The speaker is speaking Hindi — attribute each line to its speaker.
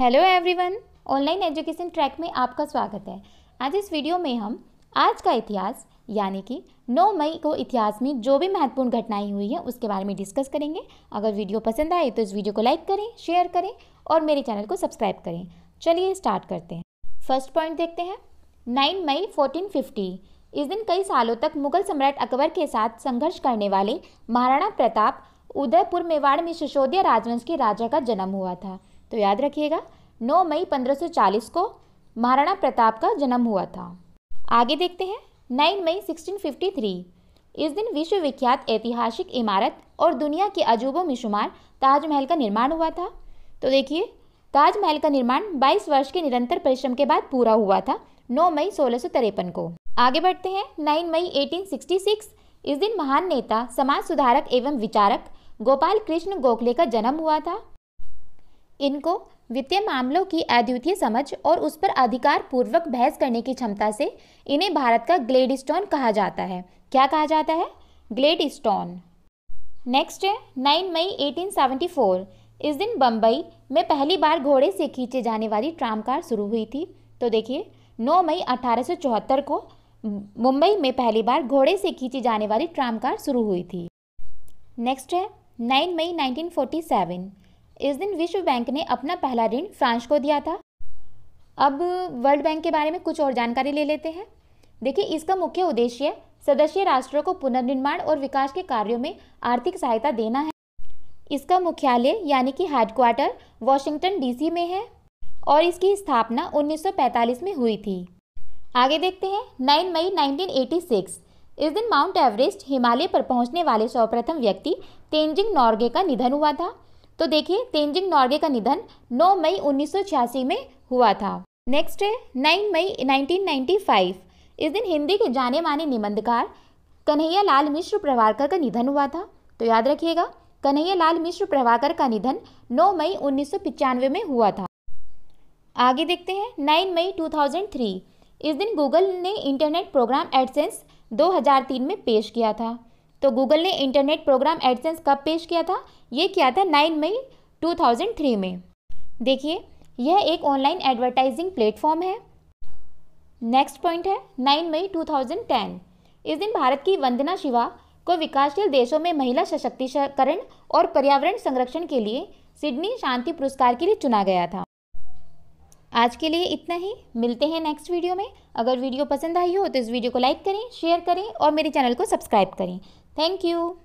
Speaker 1: Hello everyone online education track में आपका स्वागत है आज इस वीडियो में हम आज का इतिहास यानी कि 9 मई को इतिहास में जो भी महत्वपूर्ण घटनाएं हुई हैं उसके बारे में डिस्कस करेंगे अगर वीडियो पसंद आए तो इस वीडियो को लाइक करें शेयर करें और मेरे चैनल को सब्सक्राइब करें चलिए स्टार्ट करते हैं फर्स्ट पॉइंट देखते हैं नाइन मई फोर्टीन इस दिन कई सालों तक मुगल सम्राट अकबर के साथ संघर्ष करने वाले महाराणा प्रताप उदयपुर मेवाड़ में सिसोदिया राजवंश के राजा का जन्म हुआ था तो याद रखिएगा 9 मई 1540 को महाराणा प्रताप का जन्म हुआ था आगे देखते हैं 9 मई 1653 इस दिन विश्वविख्यात ऐतिहासिक इमारत और दुनिया के अजूबों में शुमार ताजमहल का निर्माण हुआ था तो देखिए ताजमहल का निर्माण 22 वर्ष के निरंतर परिश्रम के बाद पूरा हुआ था 9 मई सोलह को आगे बढ़ते हैं 9 मई 1866 इस दिन महान नेता समाज सुधारक एवं विचारक गोपाल कृष्ण गोखले का जन्म हुआ था इनको वित्तीय मामलों की अद्वितीय समझ और उस पर अधिकार पूर्वक बहस करने की क्षमता से इन्हें भारत का ग्लेड कहा जाता है क्या कहा जाता है ग्लेड नेक्स्ट है नाइन मई फोर इस दिन बम्बई में पहली बार घोड़े से खींचे जाने वाली ट्राम कार शुरू हुई थी तो देखिए 9 मई अठारह को मुंबई में पहली बार घोड़े से खींची जाने वाली ट्राम कार शुरू हुई थी नेक्स्ट है 9 मई इस दिन विश्व बैंक ने अपना पहला ऋण फ्रांस को दिया था अब वर्ल्ड बैंक के बारे में कुछ और जानकारी ले लेते हैं देखिए इसका मुख्य उद्देश्य सदस्य राष्ट्रों को पुनर्निर्माण और विकास के कार्यों में आर्थिक सहायता देना है इसका मुख्यालय यानी कि हेडक्वार्टर वॉशिंगटन डीसी में है और इसकी स्थापना 1945 में हुई थी आगे देखते हैं 9 मई 1986 इस दिन माउंट एवरेस्ट हिमालय पर पहुंचने वाले सर्वप्रथम व्यक्ति तेंजिंग नॉर्गे का निधन हुआ था तो देखिए तेंजिंग नॉर्गे का निधन 9 मई 1986 में हुआ था नेक्स्ट है 9 मई 1995 इस दिन हिंदी के जाने माने निबंधकार कन्हैया लाल मिश्र प्रभाकर का निधन हुआ था तो याद रखिएगा कन्हैया लाल मिश्र प्रभाकर का निधन 9 मई उन्नीस में हुआ था आगे देखते हैं 9 मई 2003 इस दिन गूगल ने इंटरनेट प्रोग्राम एडसेंस 2003 में पेश किया था तो गूगल ने इंटरनेट प्रोग्राम एडसेंस कब पेश किया था ये किया था नाइन मई 2003 में देखिए यह एक ऑनलाइन एडवर्टाइजिंग प्लेटफॉर्म है नेक्स्ट पॉइंट है 9 मई 2010 इस दिन भारत की वंदना शिवा को विकासशील देशों में महिला सशक्तिकरण और पर्यावरण संरक्षण के लिए सिडनी शांति पुरस्कार के लिए चुना गया था आज के लिए इतना ही मिलते हैं नेक्स्ट वीडियो में अगर वीडियो पसंद आई हो तो इस वीडियो को लाइक करें शेयर करें और मेरे चैनल को सब्सक्राइब करें Thank you.